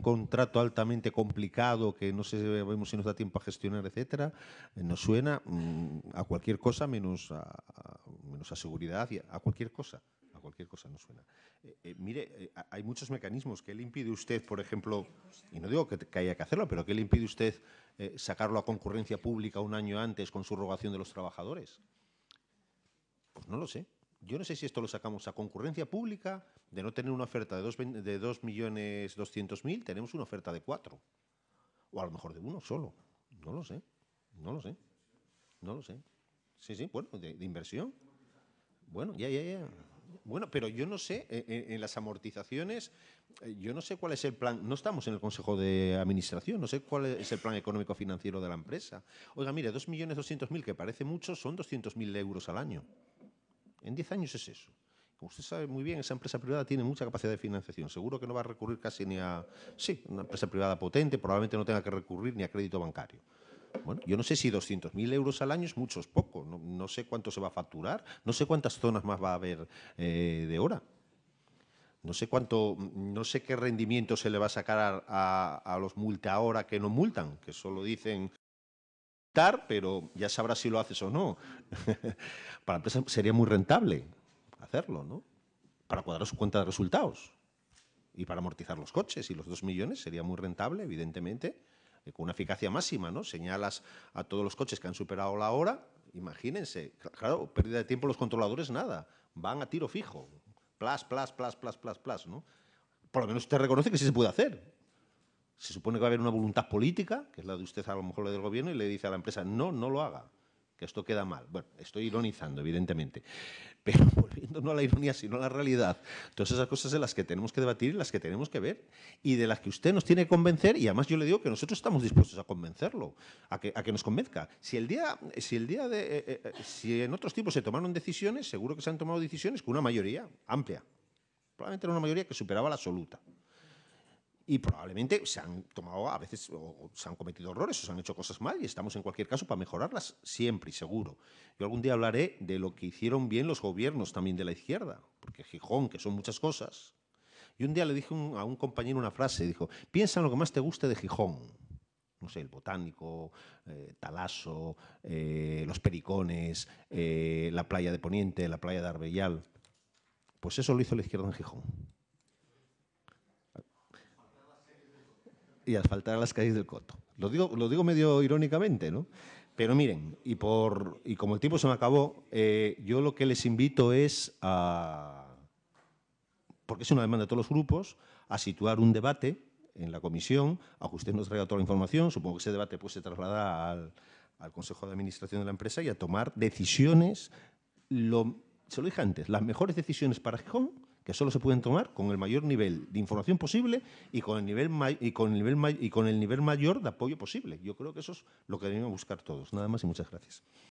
contrato altamente complicado que no sé vemos si nos da tiempo a gestionar, etcétera, eh, nos suena mm, a cualquier cosa menos a, menos a seguridad a, cualquier cosa a cualquier cosa no suena. Eh, eh, mire, hay muchos mecanismos que le impide usted, por ejemplo, y no digo que, haya que hacerlo, pero que le impide usted sacarlo a concurrencia pública un año antes con su rogación de los trabajadores. Pues no lo sé yo no sé si esto lo sacamos a concurrencia pública, de no tener una oferta de 2.200.000, de millones mil, tenemos una oferta de cuatro. O a lo mejor de uno solo. No lo sé. No lo sé. No lo sé. Sí, sí, bueno, de, inversión. Bueno, ya, ya, ya. Bueno, pero yo no sé, en, eh, eh, en, las amortizaciones, eh, yo no sé cuál es el plan, no estamos en el Consejo de Administración, no sé cuál es el plan económico financiero de la empresa. Oiga, mire, 2.200.000, que parece mucho, son 200.000 euros al año. En 10 años es eso. Como usted sabe muy bien, esa empresa privada tiene mucha capacidad de financiación. Seguro que no va a recurrir casi ni a... Sí, una empresa privada potente probablemente no tenga que recurrir ni a crédito bancario. Bueno, yo no sé si 200.000 euros al año es mucho, es poco. No, sé cuánto se va a facturar, no sé cuántas zonas más va a haber eh, de hora. No sé cuánto, no sé qué rendimiento se le va a sacar a, a los multa ahora que no multan, que solo dicen pero ya sabrás si lo haces o no. Para empresa sería muy rentable hacerlo, ¿no? Para cuadrar su cuenta de resultados y para amortizar los coches y los dos millones sería muy rentable, evidentemente, eh, con una eficacia máxima, ¿no? Señalas a todos los coches que han superado la hora, imagínense, claro, pérdida de tiempo los controladores, nada, van a tiro fijo, plas, plas, plas, plas, plas, plas, ¿no? Por lo menos usted reconoce que sí se puede hacer, se supone que va a haber una voluntad política, que es la de usted a lo mejor la del gobierno, y le dice a la empresa, no, no lo haga, que esto queda mal. Bueno, estoy ironizando, evidentemente, pero volviendo no a la ironía, sino a la realidad, todas esas cosas de las que tenemos que debatir y las que tenemos que ver, y de las que usted nos tiene que convencer, y además yo le digo que nosotros estamos dispuestos a convencerlo, a que, nos convenzca. Si el día, si el día de, eh, eh, eh, si en otros tipos se tomaron decisiones, seguro que se han tomado decisiones con una mayoría amplia, probablemente era una mayoría que superaba la absoluta y probablemente se han tomado a veces han cometido errores o se han hecho cosas mal y estamos en cualquier caso para mejorarlas siempre y seguro. Yo algún día hablaré de lo que hicieron bien los gobiernos también de la izquierda, porque Gijón, que son muchas cosas. Y un día le dije a un compañero una frase, dijo, piensa en lo que más te guste de Gijón. No sé, el botánico, eh, Talaso, eh, los Pericones, eh, la playa de Poniente, la playa de Arbellal. Pues eso lo hizo la izquierda en Gijón. y asfaltar las calles del Coto. Lo digo, lo digo medio irónicamente, ¿no? Pero miren, y, por, como el tiempo se me acabó, eh, yo lo que les invito es a, porque es una demanda de todos los grupos, a situar un debate en la comisión, a usted nos traiga toda la información, supongo que ese debate pues, se traslada al, Consejo de Administración de la empresa y a tomar decisiones, lo, se lo dije antes, las mejores decisiones para Gijón que solo se pueden tomar con el mayor nivel de información posible y con el nivel y con el nivel y con el nivel mayor de apoyo posible. Yo creo que eso es lo que debemos buscar todos. Nada más y muchas gracias.